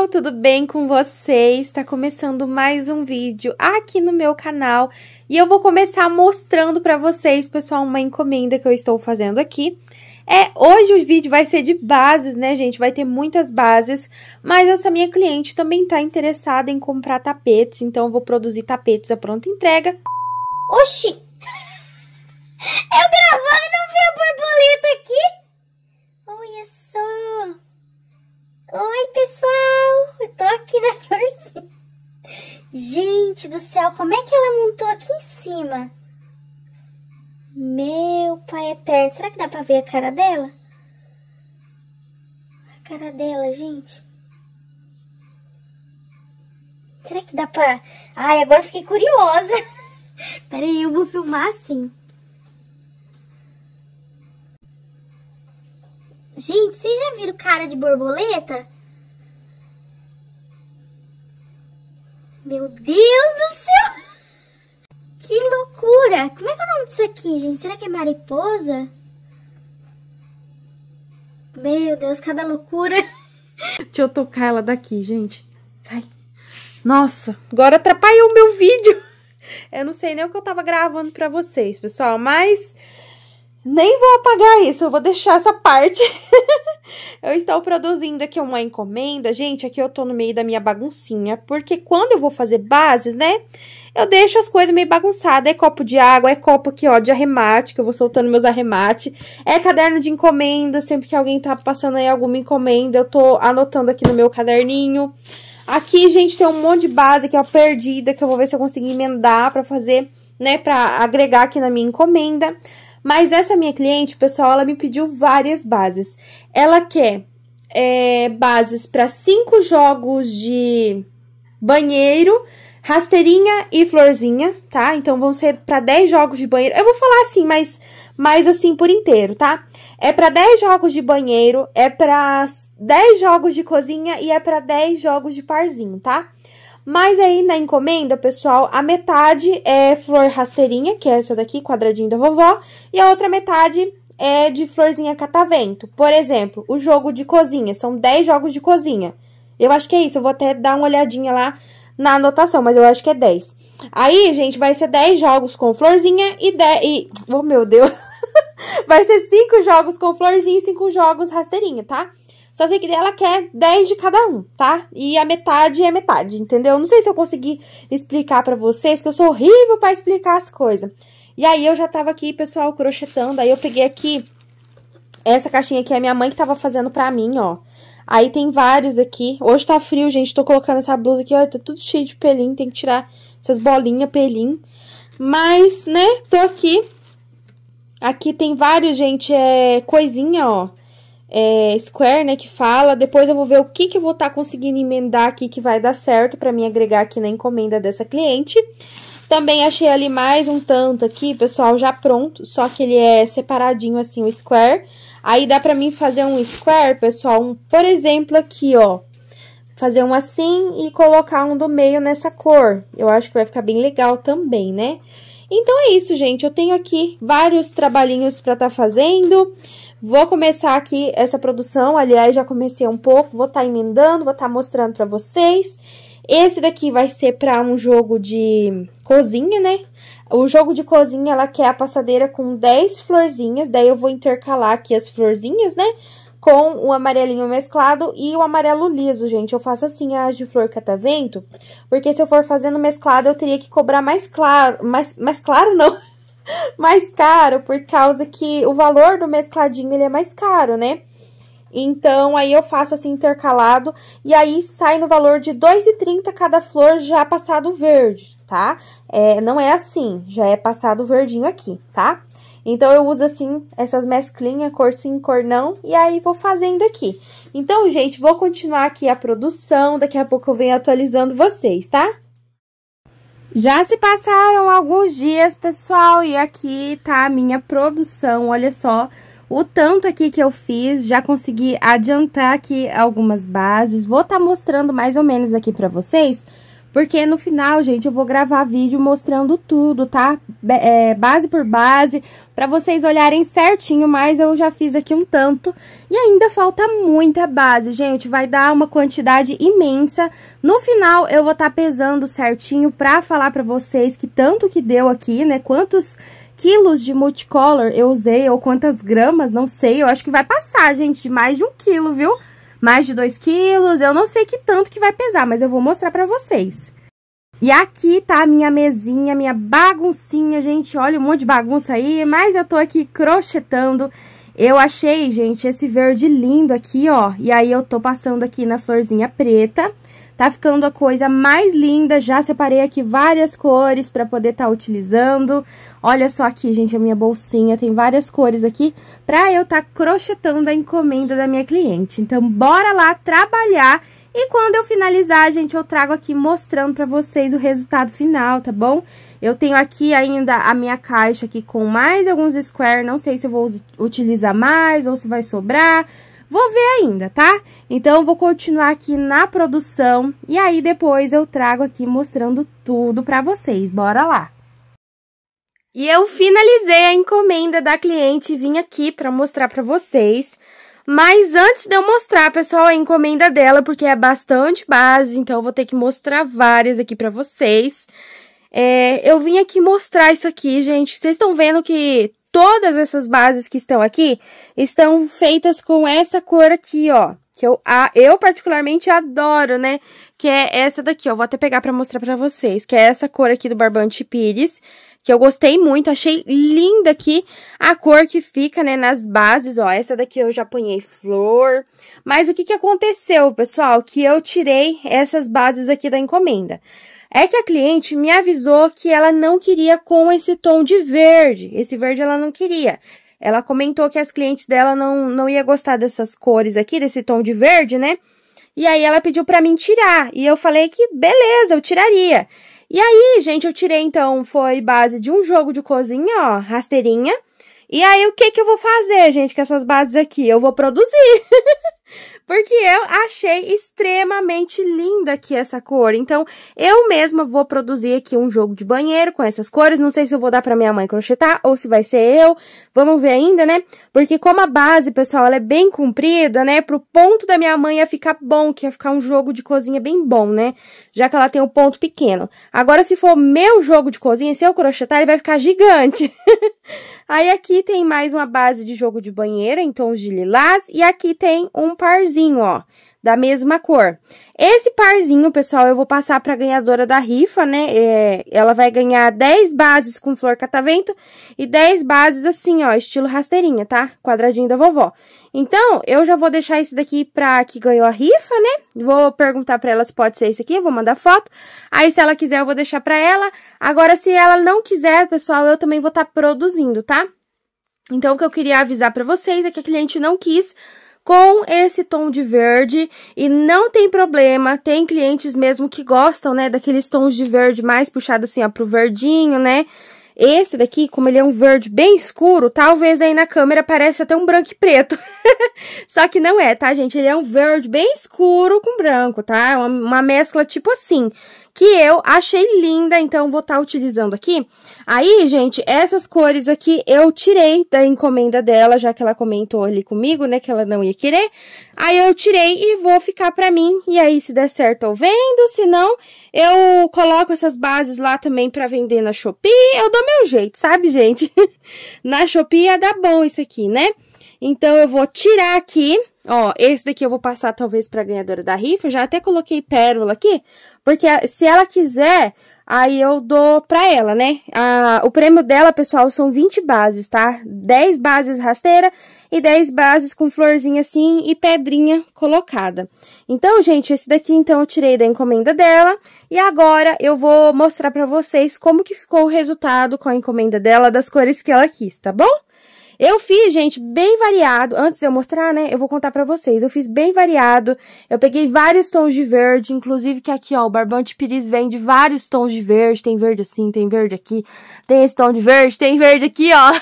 pessoal, tudo bem com vocês? Está começando mais um vídeo aqui no meu canal e eu vou começar mostrando para vocês, pessoal, uma encomenda que eu estou fazendo aqui. É, hoje o vídeo vai ser de bases, né, gente? Vai ter muitas bases, mas essa minha cliente também está interessada em comprar tapetes, então eu vou produzir tapetes à pronta entrega. Oxi! Eu gravando e não vi a borboleta aqui? Olha só! Oi, pessoal! Eu tô aqui na florzinha. Gente do céu, como é que ela montou aqui em cima? Meu pai eterno, será que dá pra ver a cara dela? A cara dela, gente. Será que dá pra... Ai, agora fiquei curiosa. Peraí, eu vou filmar assim. Gente, vocês já viram cara de borboleta? Meu Deus do céu! Que loucura! Como é que é o nome disso aqui, gente? Será que é mariposa? Meu Deus, cada loucura! Deixa eu tocar ela daqui, gente. Sai! Nossa, agora atrapalhou o meu vídeo! Eu não sei nem o que eu tava gravando pra vocês, pessoal, mas... Nem vou apagar isso, eu vou deixar essa parte. eu estou produzindo aqui uma encomenda. Gente, aqui eu tô no meio da minha baguncinha, porque quando eu vou fazer bases, né? Eu deixo as coisas meio bagunçadas. É copo de água, é copo aqui, ó, de arremate, que eu vou soltando meus arremate. É caderno de encomenda, sempre que alguém tá passando aí alguma encomenda, eu tô anotando aqui no meu caderninho. Aqui, gente, tem um monte de base aqui, ó, é perdida, que eu vou ver se eu consigo emendar pra fazer, né, pra agregar aqui na minha encomenda. Mas essa minha cliente, pessoal, ela me pediu várias bases. Ela quer é, bases para cinco jogos de banheiro, rasteirinha e florzinha, tá? Então vão ser para 10 jogos de banheiro. Eu vou falar assim, mas mas assim por inteiro, tá? É para 10 jogos de banheiro, é para 10 jogos de cozinha e é para 10 jogos de parzinho, tá? Mas aí na encomenda, pessoal, a metade é flor rasteirinha, que é essa daqui, quadradinho da vovó, e a outra metade é de florzinha catavento. Por exemplo, o jogo de cozinha, são 10 jogos de cozinha. Eu acho que é isso, eu vou até dar uma olhadinha lá na anotação, mas eu acho que é 10. Aí, gente, vai ser 10 jogos com florzinha e 10... E... Oh, meu Deus! vai ser 5 jogos com florzinha e 5 jogos rasteirinha, tá? Só sei que ela quer 10 de cada um, tá? E a metade é metade, entendeu? Não sei se eu consegui explicar para vocês, que eu sou horrível para explicar as coisas. E aí eu já tava aqui, pessoal, crochetando. Aí eu peguei aqui essa caixinha aqui, é a minha mãe que tava fazendo pra mim, ó. Aí tem vários aqui. Hoje tá frio, gente. Tô colocando essa blusa aqui, ó. Tá tudo cheio de pelinho. Tem que tirar essas bolinhas, pelinho. Mas, né, tô aqui. Aqui tem vários, gente, é coisinha, ó é, Square, né, que fala. Depois eu vou ver o que, que eu vou estar tá conseguindo emendar aqui que vai dar certo para mim agregar aqui na encomenda dessa cliente. Também achei ali mais um tanto aqui, pessoal, já pronto, só que ele é separadinho assim, o square. Aí dá pra mim fazer um square, pessoal, um, por exemplo, aqui, ó. Fazer um assim e colocar um do meio nessa cor. Eu acho que vai ficar bem legal também, né? Então é isso, gente. Eu tenho aqui vários trabalhinhos para estar tá fazendo. Vou começar aqui essa produção, aliás, já comecei um pouco, vou estar tá emendando, vou estar tá mostrando para vocês. Esse daqui vai ser para um jogo de cozinha, né? O jogo de cozinha, ela quer a passadeira com 10 florzinhas, daí eu vou intercalar aqui as florzinhas, né? com o amarelinho mesclado e o amarelo liso, gente. Eu faço assim as de flor catavento, tá porque se eu for fazendo mesclado, eu teria que cobrar mais claro, mais, mais claro não, mais caro, por causa que o valor do mescladinho, ele é mais caro, né? Então, aí eu faço assim intercalado e aí sai no valor de R$2,30 cada flor já passado verde, tá? É, não é assim, já é passado verdinho aqui, tá? Então, eu uso assim, essas mesclinhas, cor sim, cor não, e aí vou fazendo aqui. Então, gente, vou continuar aqui a produção, daqui a pouco eu venho atualizando vocês, tá? Já se passaram alguns dias, pessoal, e aqui tá a minha produção, olha só o tanto aqui que eu fiz, já consegui adiantar aqui algumas bases, vou estar tá mostrando mais ou menos aqui pra vocês, porque no final, gente, eu vou gravar vídeo mostrando tudo, tá? É, base por base, para vocês olharem certinho, mas eu já fiz aqui um tanto. E ainda falta muita base, gente, vai dar uma quantidade imensa. No final, eu vou estar tá pesando certinho para falar para vocês que tanto que deu aqui, né, quantos quilos de multicolor eu usei, ou quantas gramas, não sei. Eu acho que vai passar, gente, de mais de um quilo, viu? Mais de dois quilos, eu não sei que tanto que vai pesar, mas eu vou mostrar para vocês. E aqui tá a minha mesinha, minha baguncinha, gente. Olha um monte de bagunça aí, mas eu tô aqui crochetando. Eu achei, gente, esse verde lindo aqui, ó. E aí eu tô passando aqui na florzinha preta. Tá ficando a coisa mais linda, já separei aqui várias cores pra poder tá utilizando. Olha só aqui, gente, a minha bolsinha tem várias cores aqui pra eu tá crochetando a encomenda da minha cliente. Então, bora lá trabalhar e quando eu finalizar, gente, eu trago aqui mostrando pra vocês o resultado final, tá bom? Eu tenho aqui ainda a minha caixa aqui com mais alguns square, não sei se eu vou utilizar mais ou se vai sobrar, vou ver ainda, tá? Então, eu vou continuar aqui na produção e aí depois eu trago aqui mostrando tudo pra vocês, bora lá! E eu finalizei a encomenda da cliente e vim aqui para mostrar para vocês. Mas antes de eu mostrar, pessoal, a encomenda dela, porque é bastante base, então eu vou ter que mostrar várias aqui pra vocês. É, eu vim aqui mostrar isso aqui, gente. Vocês estão vendo que todas essas bases que estão aqui estão feitas com essa cor aqui, ó. Que eu, a, eu particularmente adoro, né? Que é essa daqui, ó. Vou até pegar pra mostrar pra vocês. Que é essa cor aqui do Barbante Pires que eu gostei muito, achei linda aqui a cor que fica, né, nas bases, ó, essa daqui eu já apanhei flor, mas o que que aconteceu, pessoal, que eu tirei essas bases aqui da encomenda? É que a cliente me avisou que ela não queria com esse tom de verde, esse verde ela não queria, ela comentou que as clientes dela não, não ia gostar dessas cores aqui, desse tom de verde, né? E aí ela pediu para mim tirar, e eu falei que beleza, eu tiraria. E aí, gente, eu tirei, então, foi base de um jogo de cozinha, ó, rasteirinha. E aí, o que que eu vou fazer, gente, com essas bases aqui? Eu vou produzir. porque eu achei extremamente linda aqui essa cor. Então, eu mesma vou produzir aqui um jogo de banheiro com essas cores. Não sei se eu vou dar pra minha mãe crochetar ou se vai ser eu. Vamos ver ainda, né? Porque como a base, pessoal, ela é bem comprida, né? Pro ponto da minha mãe ia ficar bom, que ia ficar um jogo de cozinha bem bom, né? Já que ela tem um ponto pequeno. Agora, se for meu jogo de cozinha, se eu crochetar, ele vai ficar gigante. Aí, aqui tem mais uma base de jogo de banheiro em tons de lilás. E aqui tem um parzinho parzinho, ó, da mesma cor. Esse parzinho, pessoal, eu vou passar pra ganhadora da rifa, né? É, ela vai ganhar 10 bases com flor catavento e 10 bases assim, ó, estilo rasteirinha, tá? Quadradinho da vovó. Então, eu já vou deixar esse daqui pra que ganhou a rifa, né? Vou perguntar pra ela se pode ser esse aqui, vou mandar foto. Aí, se ela quiser, eu vou deixar pra ela. Agora, se ela não quiser, pessoal, eu também vou estar tá produzindo, tá? Então, o que eu queria avisar pra vocês é que a cliente não quis com esse tom de verde e não tem problema, tem clientes mesmo que gostam, né, daqueles tons de verde mais puxado assim, ó, pro verdinho, né? Esse daqui, como ele é um verde bem escuro, talvez aí na câmera pareça até um branco e preto. Só que não é, tá, gente? Ele é um verde bem escuro com branco, tá? É uma, uma mescla tipo assim que eu achei linda, então vou estar tá utilizando aqui. Aí, gente, essas cores aqui eu tirei da encomenda dela, já que ela comentou ali comigo, né, que ela não ia querer. Aí eu tirei e vou ficar pra mim, e aí se der certo eu vendo, se não, eu coloco essas bases lá também pra vender na Shopee, eu dou meu jeito, sabe, gente? na Shopee ia dar bom isso aqui, né? Então, eu vou tirar aqui, ó, esse daqui eu vou passar talvez pra ganhadora da rifa, já até coloquei pérola aqui, porque se ela quiser, aí eu dou pra ela, né? A, o prêmio dela, pessoal, são 20 bases, tá? 10 bases rasteira e 10 bases com florzinha assim e pedrinha colocada. Então, gente, esse daqui, então, eu tirei da encomenda dela. E agora eu vou mostrar pra vocês como que ficou o resultado com a encomenda dela das cores que ela quis, tá bom? Eu fiz, gente, bem variado. Antes de eu mostrar, né, eu vou contar pra vocês. Eu fiz bem variado. Eu peguei vários tons de verde, inclusive que aqui, ó, o barbante piris vende vários tons de verde. Tem verde assim, tem verde aqui, tem esse tom de verde, tem verde aqui, ó.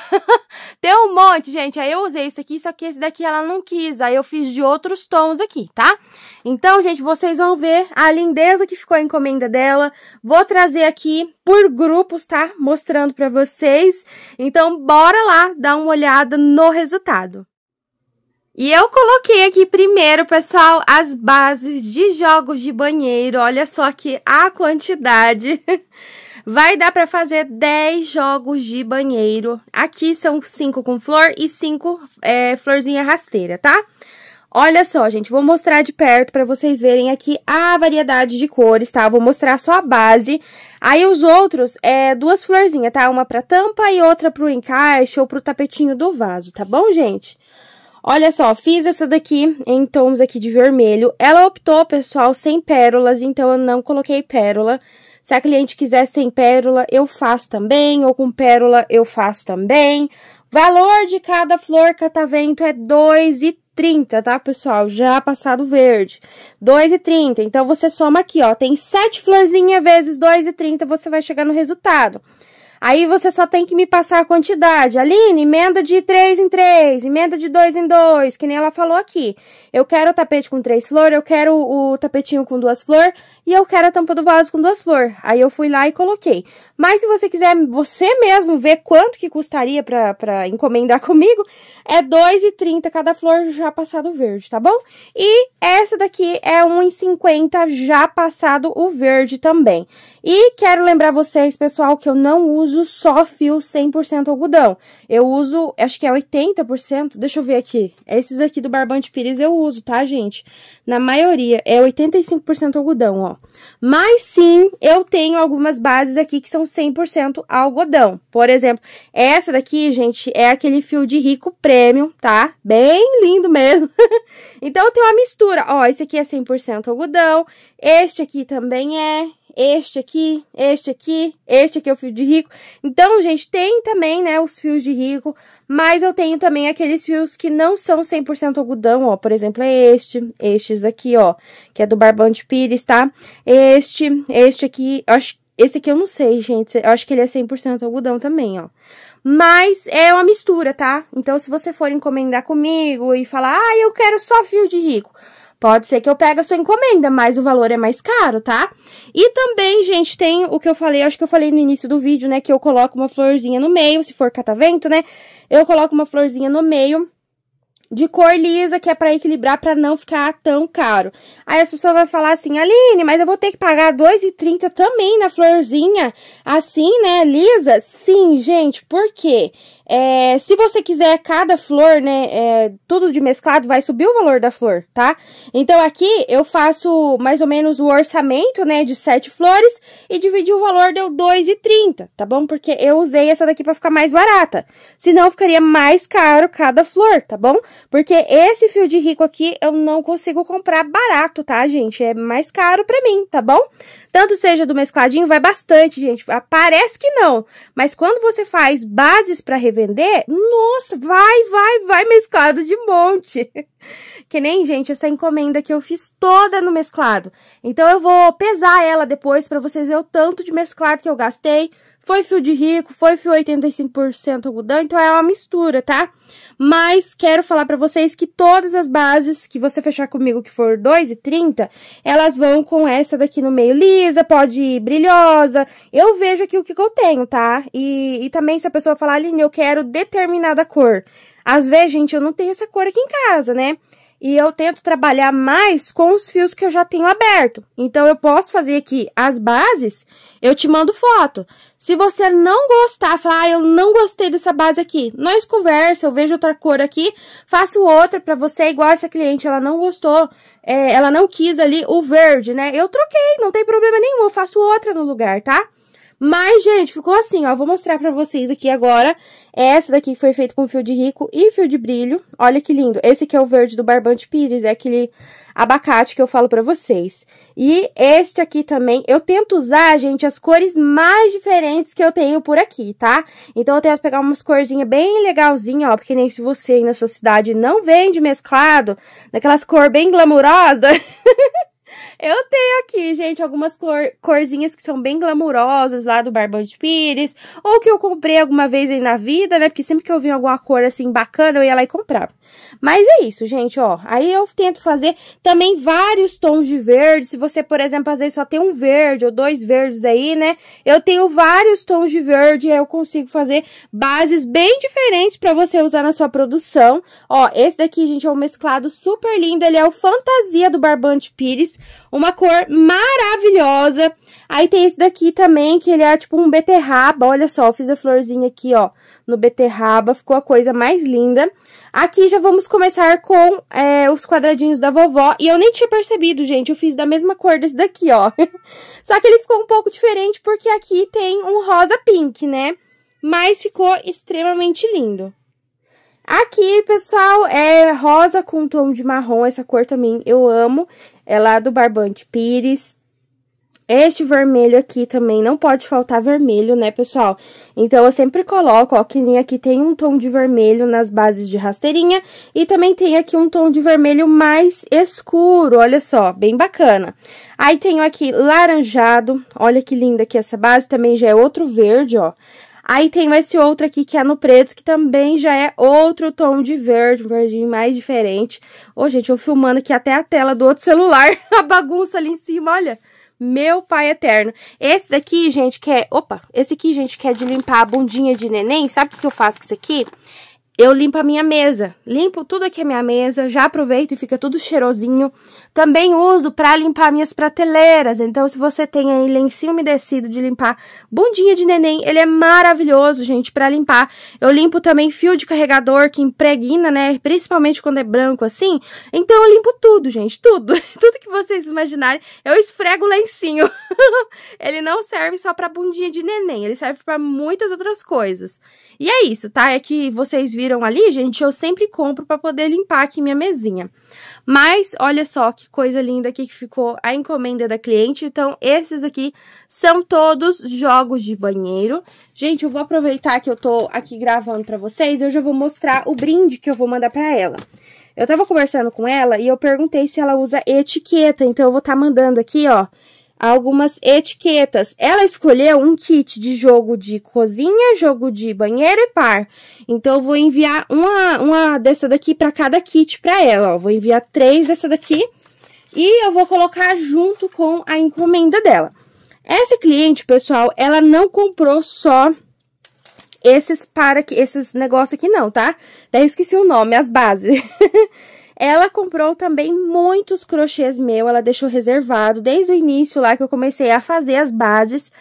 tem um monte, gente. Aí eu usei esse aqui, só que esse daqui ela não quis. Aí eu fiz de outros tons aqui, tá? Então, gente, vocês vão ver a lindeza que ficou a encomenda dela. Vou trazer aqui por grupos, tá? Mostrando pra vocês. Então, bora lá dar uma olhada baseada no resultado. E eu coloquei aqui primeiro, pessoal, as bases de jogos de banheiro. Olha só que a quantidade. Vai dar para fazer 10 jogos de banheiro. Aqui são 5 com flor e 5 é, florzinha rasteira, tá? Olha só, gente, vou mostrar de perto para vocês verem aqui a variedade de cores, tá? Vou mostrar só a base. Aí os outros é duas florzinhas, tá? Uma para tampa e outra para o encaixe ou para o tapetinho do vaso, tá bom, gente? Olha só, fiz essa daqui em tons aqui de vermelho. Ela optou, pessoal, sem pérolas, então eu não coloquei pérola. Se a cliente quiser sem pérola, eu faço também, ou com pérola, eu faço também. Valor de cada flor catavento é R$ 2,30. 30, tá, pessoal? Já passado verde. 2,30. Então, você soma aqui, ó. Tem 7 florzinhas vezes 2,30, você vai chegar no resultado. Aí, você só tem que me passar a quantidade. Aline, emenda de 3 em 3, emenda de 2 em 2, que nem ela falou aqui. Eu quero o tapete com 3 flores, eu quero o tapetinho com 2 flores, e eu quero a tampa do vaso com duas flores. Aí eu fui lá e coloquei. Mas se você quiser você mesmo ver quanto que custaria pra, encomendar comigo, é R$2,30 cada flor já passado verde, tá bom? E essa daqui é R$1,50 já passado o verde também. E quero lembrar vocês, pessoal, que eu não uso só fio 100% algodão. Eu uso, acho que é 80%, deixa eu ver aqui. Esses aqui do barbante pires eu uso, tá, gente? Na maioria, é 85% algodão, ó. Mas sim, eu tenho algumas bases aqui que são 100% algodão. Por exemplo, essa daqui, gente, é aquele fio de rico premium, tá? Bem lindo mesmo. então, eu tenho uma mistura. Ó, esse aqui é 100% algodão, este aqui também é, este aqui, este aqui, este aqui é o fio de rico. Então, gente, tem também, né, os fios de rico mas eu tenho também aqueles fios que não são 100% algodão, ó. Por exemplo, é este, estes aqui, ó, que é do Barbante de Pires, tá? Este, este aqui, acho, esse aqui eu não sei, gente. Eu acho que ele é 100% algodão também, ó. Mas é uma mistura, tá? Então, se você for encomendar comigo e falar, ah, eu quero só fio de rico Pode ser que eu pegue a sua encomenda, mas o valor é mais caro, tá? E também, gente, tem o que eu falei, acho que eu falei no início do vídeo, né? Que eu coloco uma florzinha no meio, se for catavento, né? Eu coloco uma florzinha no meio de cor lisa, que é para equilibrar, para não ficar tão caro. Aí as pessoas vão falar assim, Aline, mas eu vou ter que pagar R$2,30 também na florzinha, assim, né, lisa? Sim, gente, por quê? É, se você quiser cada flor, né, é, tudo de mesclado, vai subir o valor da flor, tá? Então, aqui eu faço mais ou menos o orçamento, né, de sete flores e dividi o valor, deu R$2,30, tá bom? Porque eu usei essa daqui para ficar mais barata. Senão, ficaria mais caro cada flor, tá bom? Porque esse fio de rico aqui eu não consigo comprar barato, tá, gente? É mais caro pra mim, tá bom? Tanto seja do mescladinho, vai bastante, gente. Ah, parece que não, mas quando você faz bases para revender, nossa, vai, vai, vai mesclado de monte. Que nem, gente, essa encomenda que eu fiz toda no mesclado. Então eu vou pesar ela depois para vocês verem o tanto de mesclado que eu gastei, foi fio de rico, foi fio 85% algodão, então é uma mistura, tá? Mas quero falar pra vocês que todas as bases que você fechar comigo que for 2,30, elas vão com essa daqui no meio lisa, pode ir brilhosa. Eu vejo aqui o que, que eu tenho, tá? E, e também se a pessoa falar, Aline, eu quero determinada cor. Às vezes, gente, eu não tenho essa cor aqui em casa, né? e eu tento trabalhar mais com os fios que eu já tenho aberto. Então, eu posso fazer aqui as bases, eu te mando foto. Se você não gostar, falar, ah, eu não gostei dessa base aqui, nós conversa, eu vejo outra cor aqui, faço outra para você, igual essa cliente, ela não gostou, é, ela não quis ali o verde, né? Eu troquei, não tem problema nenhum, eu faço outra no lugar, tá? Mas, gente, ficou assim, ó. Vou mostrar pra vocês aqui agora. É essa daqui foi feita com fio de rico e fio de brilho. Olha que lindo. Esse aqui é o verde do Barbante Pires, é aquele abacate que eu falo pra vocês. E este aqui também, eu tento usar, gente, as cores mais diferentes que eu tenho por aqui, tá? Então, eu tento pegar umas corzinhas bem legalzinhas, ó, porque nem se você aí na sua cidade não vende mesclado, daquelas cor bem glamurosa... Eu tenho aqui, gente, algumas cor, corzinhas que são bem glamurosas lá do Barbante Pires, ou que eu comprei alguma vez aí na vida, né? Porque sempre que eu vi alguma cor assim bacana, eu ia lá e comprava. Mas é isso, gente, ó. Aí eu tento fazer também vários tons de verde. Se você, por exemplo, às vezes só tem um verde ou dois verdes aí, né? Eu tenho vários tons de verde e aí eu consigo fazer bases bem diferentes para você usar na sua produção. Ó, esse daqui, gente, é um mesclado super lindo. Ele é o Fantasia do Barbante Pires. Uma cor maravilhosa. Aí tem esse daqui também, que ele é tipo um beterraba. Olha só, fiz a florzinha aqui, ó, no beterraba. Ficou a coisa mais linda. Aqui já vamos começar com é, os quadradinhos da vovó. E eu nem tinha percebido, gente. Eu fiz da mesma cor desse daqui, ó. só que ele ficou um pouco diferente, porque aqui tem um rosa pink, né? Mas ficou extremamente lindo. Aqui, pessoal, é rosa com tom de marrom, essa cor também eu amo é lá do Barbante Pires. Este vermelho aqui também não pode faltar vermelho, né, pessoal? Então, eu sempre coloco, ó, que nem aqui tem um tom de vermelho nas bases de rasteirinha e também tem aqui um tom de vermelho mais escuro, olha só, bem bacana. Aí, tenho aqui laranjado, olha que linda aqui essa base, também já é outro verde, ó. Aí tem esse outro aqui que é no preto, que também já é outro tom de verde, um verdinho mais diferente. Ô, gente, eu filmando aqui até a tela do outro celular, a bagunça ali em cima, olha. Meu pai eterno. Esse daqui, gente, que é... Opa! Esse aqui, gente, que é de limpar a bundinha de neném. Sabe o que, que eu faço com isso aqui? eu limpo a minha mesa. Limpo tudo aqui a minha mesa, já aproveito e fica tudo cheirosinho. Também uso para limpar minhas prateleiras. Então, se você tem aí lencinho umedecido de limpar bundinha de neném, ele é maravilhoso, gente, para limpar. Eu limpo também fio de carregador que impregna, né? Principalmente quando é branco assim. Então, eu limpo tudo, gente, tudo. tudo que vocês imaginarem, eu esfrego o lencinho. ele não serve só para bundinha de neném, ele serve para muitas outras coisas. E é isso, tá? É que vocês viram viram ali, gente, eu sempre compro para poder limpar aqui minha mesinha. Mas olha só que coisa linda aqui que ficou a encomenda da cliente. Então, esses aqui são todos jogos de banheiro. Gente, eu vou aproveitar que eu tô aqui gravando para vocês, eu já vou mostrar o brinde que eu vou mandar para ela. Eu tava conversando com ela e eu perguntei se ela usa etiqueta, então eu vou estar tá mandando aqui, ó, algumas etiquetas. Ela escolheu um kit de jogo de cozinha, jogo de banheiro e par. Então, eu vou enviar uma, uma dessa daqui para cada kit para ela. Ó. Vou enviar três dessa daqui e eu vou colocar junto com a encomenda dela. Essa cliente, pessoal, ela não comprou só esses para que esses negócios aqui não, tá? Até esqueci o nome, as bases. Ela comprou também muitos crochês meu, ela deixou reservado desde o início lá que eu comecei a fazer as bases.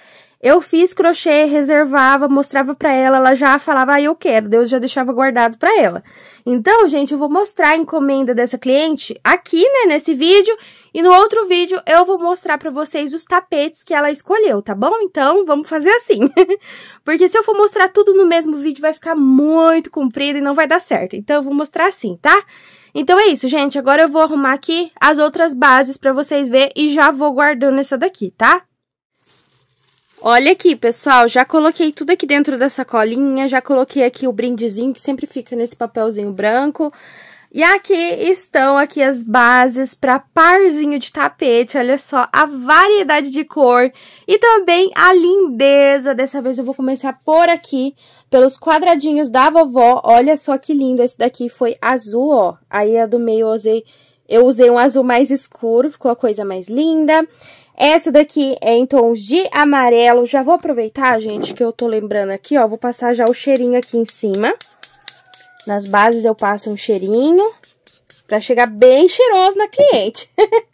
Eu fiz crochê, reservava, mostrava para ela, ela já falava, ah, eu quero, Deus já deixava guardado para ela. Então, gente, eu vou mostrar a encomenda dessa cliente aqui, né, nesse vídeo, e no outro vídeo eu vou mostrar para vocês os tapetes que ela escolheu, tá bom? Então, vamos fazer assim. Porque se eu for mostrar tudo no mesmo vídeo, vai ficar muito comprido e não vai dar certo. Então, eu vou mostrar assim, tá? Tá? Então é isso, gente. Agora eu vou arrumar aqui as outras bases para vocês ver e já vou guardando essa daqui, tá? Olha aqui, pessoal, já coloquei tudo aqui dentro dessa colinha. já coloquei aqui o brindezinho que sempre fica nesse papelzinho branco. E aqui estão aqui as bases para parzinho de tapete, olha só a variedade de cor e também a lindeza. Dessa vez eu vou começar por aqui, pelos quadradinhos da vovó. Olha só que lindo, esse daqui foi azul, ó. Aí a do meio eu usei, eu usei um azul mais escuro, ficou a coisa mais linda. Essa daqui é em tons de amarelo. Já vou aproveitar, gente, que eu tô lembrando aqui, ó. Vou passar já o cheirinho aqui em cima. Nas bases eu passo um cheirinho para chegar bem cheiroso na cliente.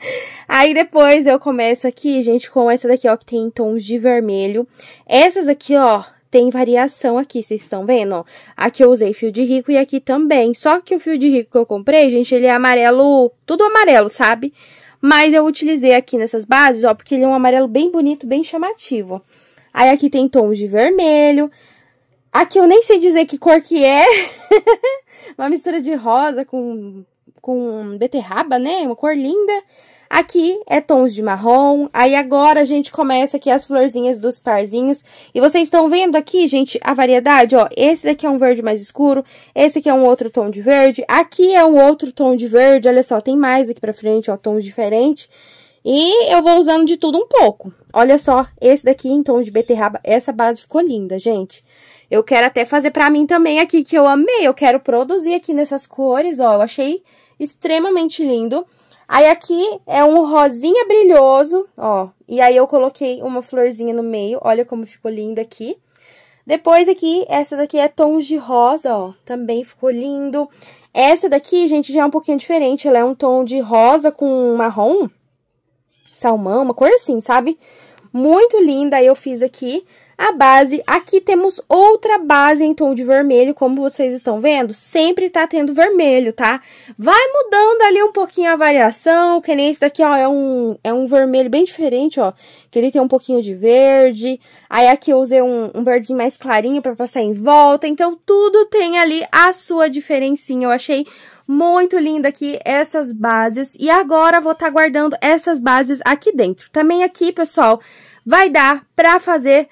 Aí depois eu começo aqui, gente, com essa daqui, ó, que tem tons de vermelho. Essas aqui, ó, tem variação aqui, vocês estão vendo? Ó, aqui eu usei fio de rico e aqui também. Só que o fio de rico que eu comprei, gente, ele é amarelo, tudo amarelo, sabe? Mas eu utilizei aqui nessas bases, ó, porque ele é um amarelo bem bonito, bem chamativo. Aí aqui tem tons de vermelho, Aqui eu nem sei dizer que cor que é. uma mistura de rosa com, com beterraba, né? Uma cor linda. Aqui é tons de marrom. Aí agora a gente começa aqui as florzinhas dos parzinhos. E vocês estão vendo aqui, gente, a variedade, ó. Esse daqui é um verde mais escuro. Esse aqui é um outro tom de verde. Aqui é um outro tom de verde. Olha só, tem mais aqui pra frente, ó, tons diferentes. E eu vou usando de tudo um pouco. Olha só, esse daqui em tom de beterraba. Essa base ficou linda, gente. Gente. Eu quero até fazer para mim também aqui, que eu amei. Eu quero produzir aqui nessas cores, ó. Eu achei extremamente lindo. Aí aqui é um rosinha brilhoso, ó. E aí eu coloquei uma florzinha no meio. Olha como ficou linda aqui. Depois aqui, essa daqui é tons de rosa, ó. Também ficou lindo. Essa daqui, gente, já é um pouquinho diferente. Ela é um tom de rosa com marrom, salmão, uma cor assim, sabe? Muito linda. Aí eu fiz aqui a base. Aqui temos outra base em tom de vermelho, como vocês estão vendo, sempre tá tendo vermelho, tá? Vai mudando ali um pouquinho a variação, que nem esse daqui, ó, é um, é um vermelho bem diferente, ó, que ele tem um pouquinho de verde. Aí aqui eu usei um, um verdinho mais clarinho pra passar em volta, então tudo tem ali a sua diferencinha, eu achei muito linda aqui essas bases. E agora vou estar tá guardando essas bases aqui dentro. Também aqui, pessoal, vai dar pra fazer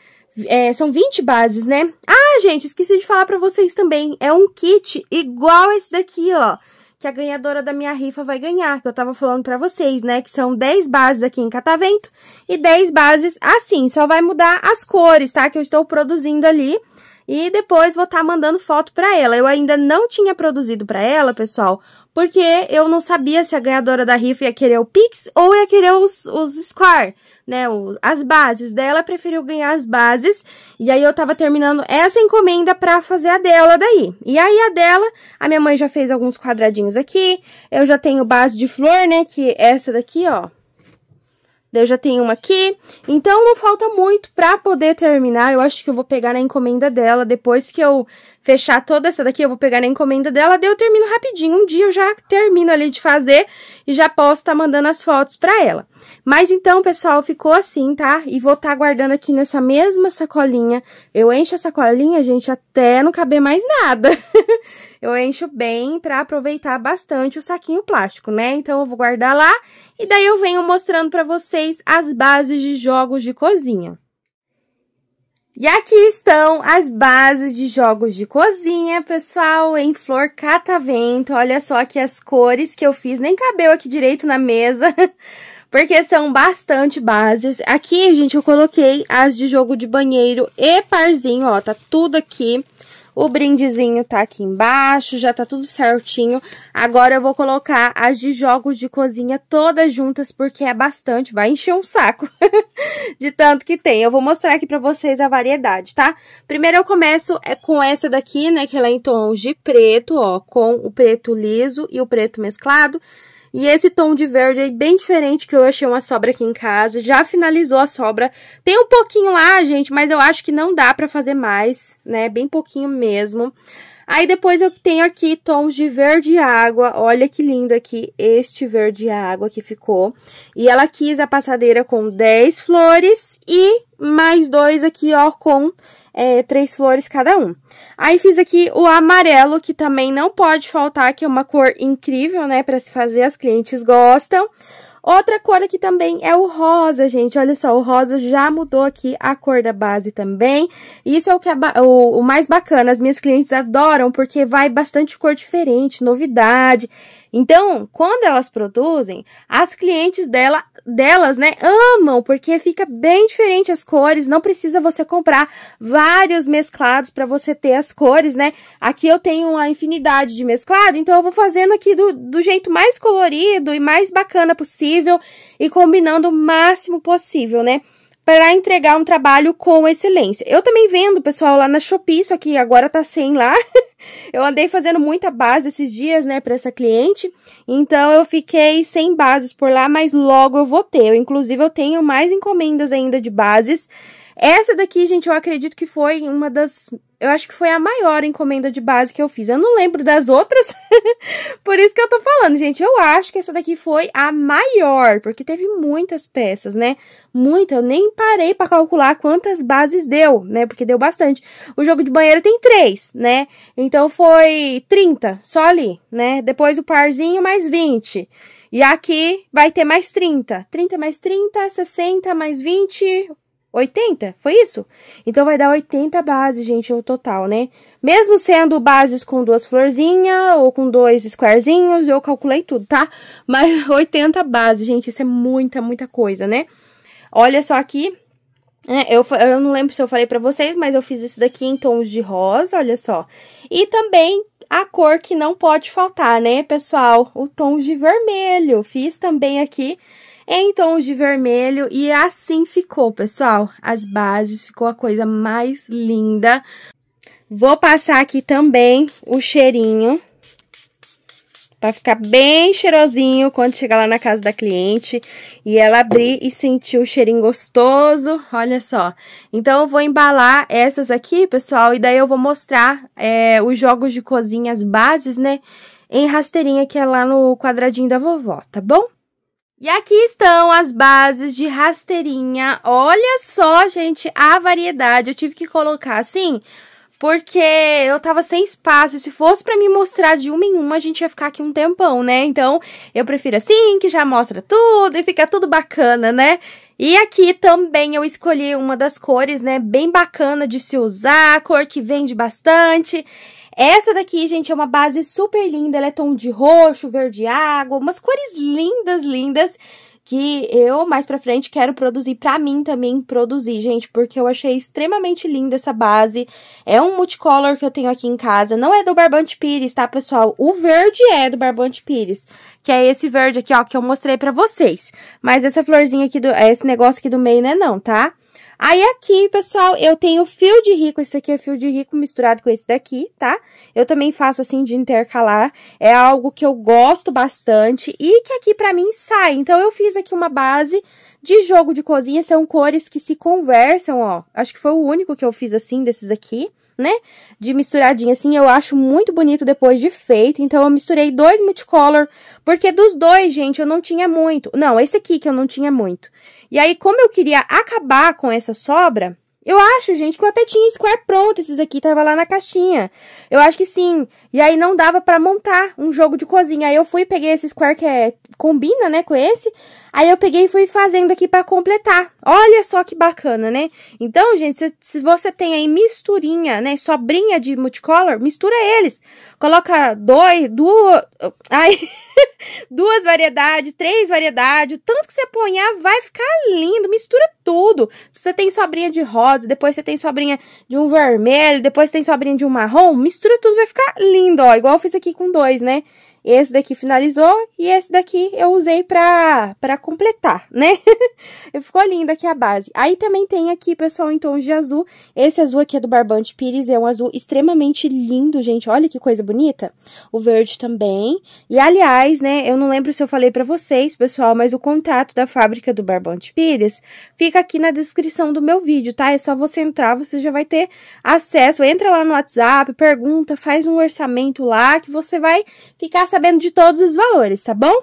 é, são 20 bases, né? Ah, gente, esqueci de falar para vocês também. É um kit igual esse daqui, ó. Que a ganhadora da minha rifa vai ganhar, que eu tava falando para vocês, né? Que são 10 bases aqui em catavento e 10 bases assim. Só vai mudar as cores, tá? Que eu estou produzindo ali. E depois vou estar tá mandando foto para ela. Eu ainda não tinha produzido para ela, pessoal, porque eu não sabia se a ganhadora da rifa ia querer o Pix ou ia querer os, os Square né, o, as bases dela, preferiu ganhar as bases. E aí eu tava terminando essa encomenda pra fazer a dela daí. E aí a dela, a minha mãe já fez alguns quadradinhos aqui. Eu já tenho base de flor, né, que é essa daqui, ó. Eu já tenho uma aqui, então não falta muito pra poder terminar. Eu acho que eu vou pegar na encomenda dela depois que eu fechar toda essa daqui, eu vou pegar na encomenda dela, daí eu termino rapidinho. Um dia eu já termino ali de fazer e já posso estar tá mandando as fotos para ela. Mas então, pessoal, ficou assim, tá? E vou estar tá guardando aqui nessa mesma sacolinha. Eu encho a sacolinha, gente, até não caber mais nada. eu encho bem para aproveitar bastante o saquinho plástico, né? Então eu vou guardar lá e daí eu venho mostrando para vocês as bases de jogos de cozinha. E aqui estão as bases de jogos de cozinha, pessoal, em flor catavento. Olha só aqui as cores que eu fiz, nem cabeu aqui direito na mesa, porque são bastante bases. Aqui, gente, eu coloquei as de jogo de banheiro e parzinho, ó, tá tudo aqui. O brindezinho tá aqui embaixo, já tá tudo certinho. Agora eu vou colocar as de jogos de cozinha todas juntas, porque é bastante, vai encher um saco de tanto que tem. Eu vou mostrar aqui pra vocês a variedade, tá? Primeiro eu começo é, com essa daqui, né, que ela é em tons de preto, ó, com o preto liso e o preto mesclado. E esse tom de verde aí, bem diferente, que eu achei uma sobra aqui em casa. Já finalizou a sobra. Tem um pouquinho lá, gente, mas eu acho que não dá pra fazer mais, né? Bem pouquinho mesmo. Aí depois eu tenho aqui tons de verde água. Olha que lindo aqui este verde água que ficou. E ela quis a passadeira com 10 flores e mais dois aqui, ó, com é, três flores cada um. Aí fiz aqui o amarelo, que também não pode faltar, que é uma cor incrível, né, para se fazer, as clientes gostam. Outra cor aqui também é o rosa, gente. Olha só, o rosa já mudou aqui a cor da base também. Isso é o que é o, o mais bacana. As minhas clientes adoram, porque vai bastante cor diferente, novidade. Então, quando elas produzem, as clientes dela, delas, né, amam, porque fica bem diferente as cores, não precisa você comprar vários mesclados para você ter as cores, né? Aqui eu tenho uma infinidade de mesclado, então eu vou fazendo aqui do, do jeito mais colorido e mais bacana possível e combinando o máximo possível, né? para entregar um trabalho com excelência. Eu também vendo, pessoal, lá na Shopee, só que agora tá sem lá. eu andei fazendo muita base esses dias, né, para essa cliente. Então eu fiquei sem bases por lá, mas logo eu vou ter. Eu, inclusive eu tenho mais encomendas ainda de bases essa daqui, gente, eu acredito que foi uma das... Eu acho que foi a maior encomenda de base que eu fiz. Eu não lembro das outras, por isso que eu tô falando, gente. Eu acho que essa daqui foi a maior, porque teve muitas peças, né? Muita, eu nem parei pra calcular quantas bases deu, né? Porque deu bastante. O jogo de banheiro tem três, né? Então foi 30, só ali, né? Depois o parzinho, mais 20. E aqui vai ter mais 30. 30 mais 30, 60 mais 20, 80, foi isso? Então, vai dar 80 bases, gente, o total, né? Mesmo sendo bases com duas florzinhas ou com dois squarezinhos, eu calculei tudo, tá? Mas 80 bases, gente, isso é muita, muita coisa, né? Olha só aqui, é, eu, eu não lembro se eu falei pra vocês, mas eu fiz isso daqui em tons de rosa, olha só. E também a cor que não pode faltar, né, pessoal? O tom de vermelho. Fiz também aqui em tons de vermelho e assim ficou, pessoal. As bases ficou a coisa mais linda. Vou passar aqui também o cheirinho para ficar bem cheirosinho quando chegar lá na casa da cliente e ela abrir e sentir o cheirinho gostoso, olha só. Então eu vou embalar essas aqui, pessoal, e daí eu vou mostrar é, os jogos de cozinha, as bases, né, em rasteirinha que é lá no quadradinho da vovó, tá bom? E aqui estão as bases de rasteirinha. Olha só, gente, a variedade. Eu tive que colocar assim, porque eu tava sem espaço. Se fosse para me mostrar de uma em uma, a gente ia ficar aqui um tempão, né? Então, eu prefiro assim, que já mostra tudo e fica tudo bacana, né? E aqui também eu escolhi uma das cores, né, bem bacana de se usar, cor que vende bastante. Essa daqui, gente, é uma base super linda, ela é tom de roxo, verde água, umas cores lindas, lindas, que eu, mais pra frente, quero produzir pra mim também produzir, gente, porque eu achei extremamente linda essa base. É um multicolor que eu tenho aqui em casa, não é do Barbante Pires, tá, pessoal? O verde é do Barbante Pires, que é esse verde aqui, ó, que eu mostrei pra vocês. Mas essa florzinha aqui, do, esse negócio aqui do meio, né, não, tá? Tá? Aí aqui, pessoal, eu tenho fio de rico, esse aqui é fio de rico misturado com esse daqui, tá? Eu também faço assim de intercalar, é algo que eu gosto bastante e que aqui pra mim sai. Então, eu fiz aqui uma base de jogo de cozinha, são cores que se conversam, ó. Acho que foi o único que eu fiz assim, desses aqui. Né? De misturadinha, assim, eu acho muito bonito depois de feito. Então, eu misturei dois multicolor, porque dos dois, gente, eu não tinha muito. Não, esse aqui que eu não tinha muito. E aí, como eu queria acabar com essa sobra, eu acho, gente, que eu até tinha Square pronto, esses aqui, tava lá na caixinha. Eu acho que sim. E aí não dava para montar um jogo de cozinha. Aí eu fui, peguei esse Square que é, combina, né, com esse. Aí eu peguei e fui fazendo aqui para completar. Olha só que bacana, né? Então, gente, se, se, você tem aí misturinha, né, sobrinha de multicolor, mistura eles. Coloca dois, duas... Ai... duas variedades, três variedades, o tanto que você apanhar vai ficar lindo, mistura tudo. Se você tem sobrinha de rosa, rosa, depois você tem sobrinha de um vermelho, depois tem sobrinha de um marrom, mistura tudo, vai ficar lindo, ó, igual eu fiz aqui com dois, né? Esse daqui finalizou e esse daqui eu usei pra, pra completar, né? Ficou linda aqui a base. Aí também tem aqui, pessoal, em tons de azul. Esse azul aqui é do Barbante Pires, é um azul extremamente lindo, gente. Olha que coisa bonita. O verde também. E, aliás, né, eu não lembro se eu falei pra vocês, pessoal, mas o contato da fábrica do Barbante Pires fica aqui na descrição do meu vídeo, tá? É só você entrar, você já vai ter acesso. Entra lá no WhatsApp, pergunta, faz um orçamento lá, que você vai ficar sabendo de todos os valores, tá bom?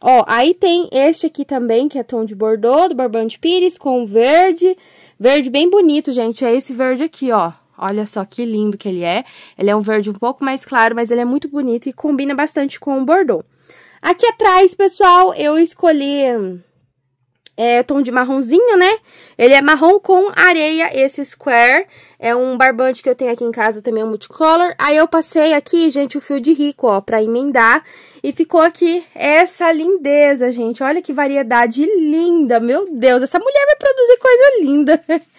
Ó, aí tem este aqui também, que é tom de bordô, do Barbante Pires, com verde. Verde bem bonito, gente. É esse verde aqui, ó. Olha só que lindo que ele é. Ele é um verde um pouco mais claro, mas ele é muito bonito e combina bastante com o bordô. Aqui atrás, pessoal, eu escolhi é, tom de marronzinho, né? Ele é marrom com areia, esse square. É um barbante que eu tenho aqui em casa também, é um multicolor. Aí eu passei aqui, gente, o fio de rico, ó, pra emendar. E ficou aqui essa lindeza, gente. Olha que variedade linda, meu Deus. Essa mulher vai produzir coisa linda.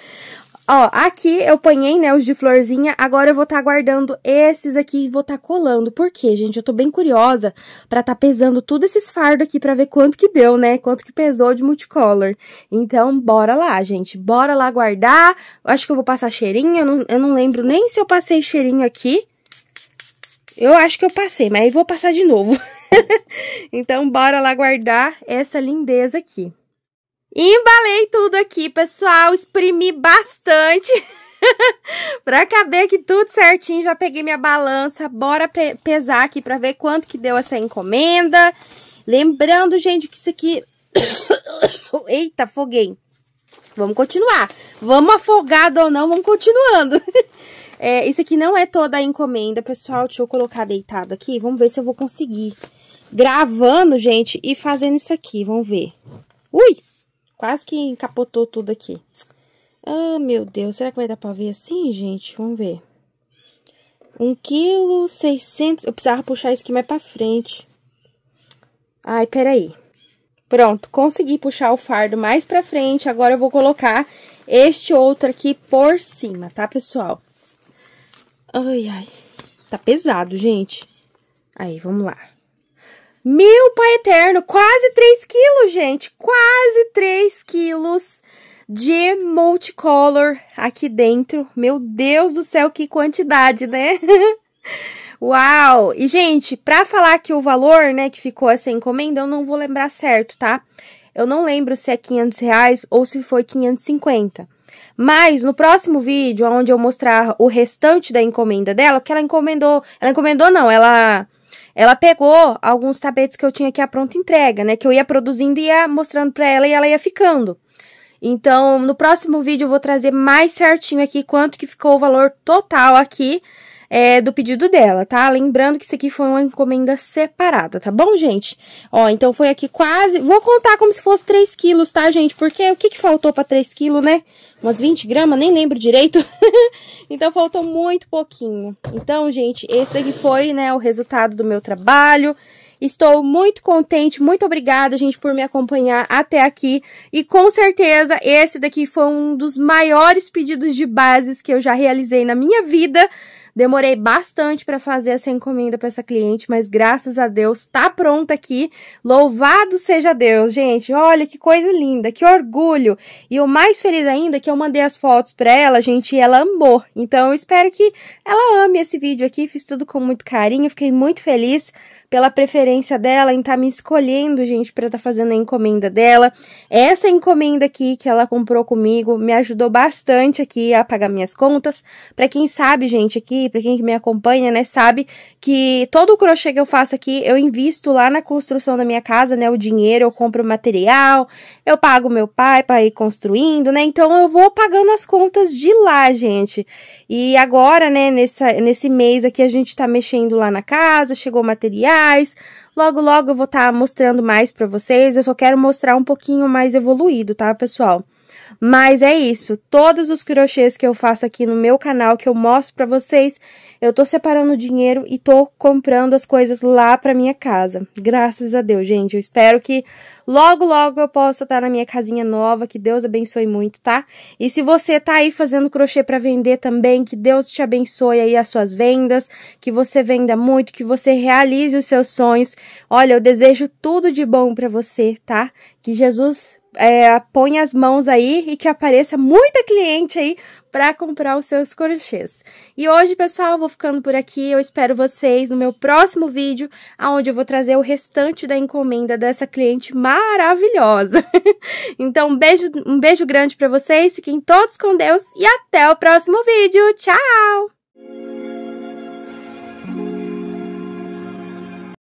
Ó, aqui eu panhei, né, os de florzinha, agora eu vou estar tá guardando esses aqui e vou estar tá colando. Por quê, gente? Eu tô bem curiosa pra estar tá pesando tudo esses fardos aqui pra ver quanto que deu, né, quanto que pesou de multicolor. Então, bora lá, gente, bora lá guardar. Acho que eu vou passar cheirinho, eu não, eu não lembro nem se eu passei cheirinho aqui. Eu acho que eu passei, mas aí vou passar de novo. então, bora lá guardar essa lindeza aqui. Embalei tudo aqui, pessoal. Exprimi bastante. pra caber aqui tudo certinho, já peguei minha balança. Bora pesar aqui pra ver quanto que deu essa encomenda. Lembrando, gente, que isso aqui... Eita, afoguei. Vamos continuar. Vamos afogado ou não, vamos continuando. é, isso aqui não é toda a encomenda, pessoal. Deixa eu colocar deitado aqui. Vamos ver se eu vou conseguir. Gravando, gente, e fazendo isso aqui. Vamos ver. Ui! Quase que encapotou tudo aqui. Ah, oh, meu Deus, será que vai dar pra ver assim, gente? Vamos ver. Um quilo, seiscentos. Eu precisava puxar isso aqui mais pra frente. Ai, peraí. Pronto, consegui puxar o fardo mais pra frente. Agora eu vou colocar este outro aqui por cima, tá, pessoal? Ai, ai. Tá pesado, gente. Aí, vamos lá. Meu pai eterno, quase 3 quilos, gente. Quase 3 quilos de multicolor aqui dentro. Meu Deus do céu, que quantidade, né? Uau! E, gente, pra falar que o valor, né, que ficou essa encomenda, eu não vou lembrar certo, tá? Eu não lembro se é 500 reais ou se foi 550. Mas no próximo vídeo, onde eu mostrar o restante da encomenda dela, porque ela encomendou... Ela encomendou, não, ela ela pegou alguns tapetes que eu tinha aqui a pronta entrega, né? Que eu ia produzindo e ia mostrando para ela e ela ia ficando. Então, no próximo vídeo eu vou trazer mais certinho aqui quanto que ficou o valor total aqui é, do pedido dela, tá? Lembrando que isso aqui foi uma encomenda separada, tá bom, gente? Ó, então foi aqui quase... Vou contar como se fosse 3 quilos, tá, gente? Porque o que, que faltou pra 3 quilos, né? Umas 20 gramas, nem lembro direito. então, faltou muito pouquinho. Então, gente, esse daqui foi, né, o resultado do meu trabalho. Estou muito contente, muito obrigada, gente, por me acompanhar até aqui. E com certeza, esse daqui foi um dos maiores pedidos de bases que eu já realizei na minha vida. Demorei bastante para fazer essa encomenda para essa cliente, mas graças a Deus tá pronta aqui. Louvado seja Deus, gente. Olha que coisa linda, que orgulho. E o mais feliz ainda é que eu mandei as fotos para ela, gente, e ela amou. Então eu espero que ela ame esse vídeo aqui. Fiz tudo com muito carinho, fiquei muito feliz pela preferência dela em estar tá me escolhendo, gente, para estar tá fazendo a encomenda dela. Essa encomenda aqui que ela comprou comigo me ajudou bastante aqui a pagar minhas contas. Para quem sabe, gente, aqui, para quem me acompanha, né, sabe que todo o crochê que eu faço aqui, eu invisto lá na construção da minha casa, né, o dinheiro, eu compro material, eu pago meu pai para ir construindo, né? Então eu vou pagando as contas de lá, gente. E agora, né, nessa, nesse mês aqui a gente tá mexendo lá na casa, chegou material Logo, logo eu vou estar tá mostrando mais para vocês. Eu só quero mostrar um pouquinho mais evoluído, tá, pessoal? Mas é isso, todos os crochês que eu faço aqui no meu canal, que eu mostro pra vocês, eu tô separando dinheiro e tô comprando as coisas lá pra minha casa. Graças a Deus, gente, eu espero que logo, logo eu possa estar na minha casinha nova, que Deus abençoe muito, tá? E se você tá aí fazendo crochê pra vender também, que Deus te abençoe aí as suas vendas, que você venda muito, que você realize os seus sonhos. Olha, eu desejo tudo de bom pra você, tá? Que Jesus é, põe as mãos aí e que apareça muita cliente aí para comprar os seus crochês. E hoje, pessoal, vou ficando por aqui. Eu espero vocês no meu próximo vídeo, aonde eu vou trazer o restante da encomenda dessa cliente maravilhosa. então, um beijo, um beijo grande para vocês. Fiquem todos com Deus e até o próximo vídeo. Tchau!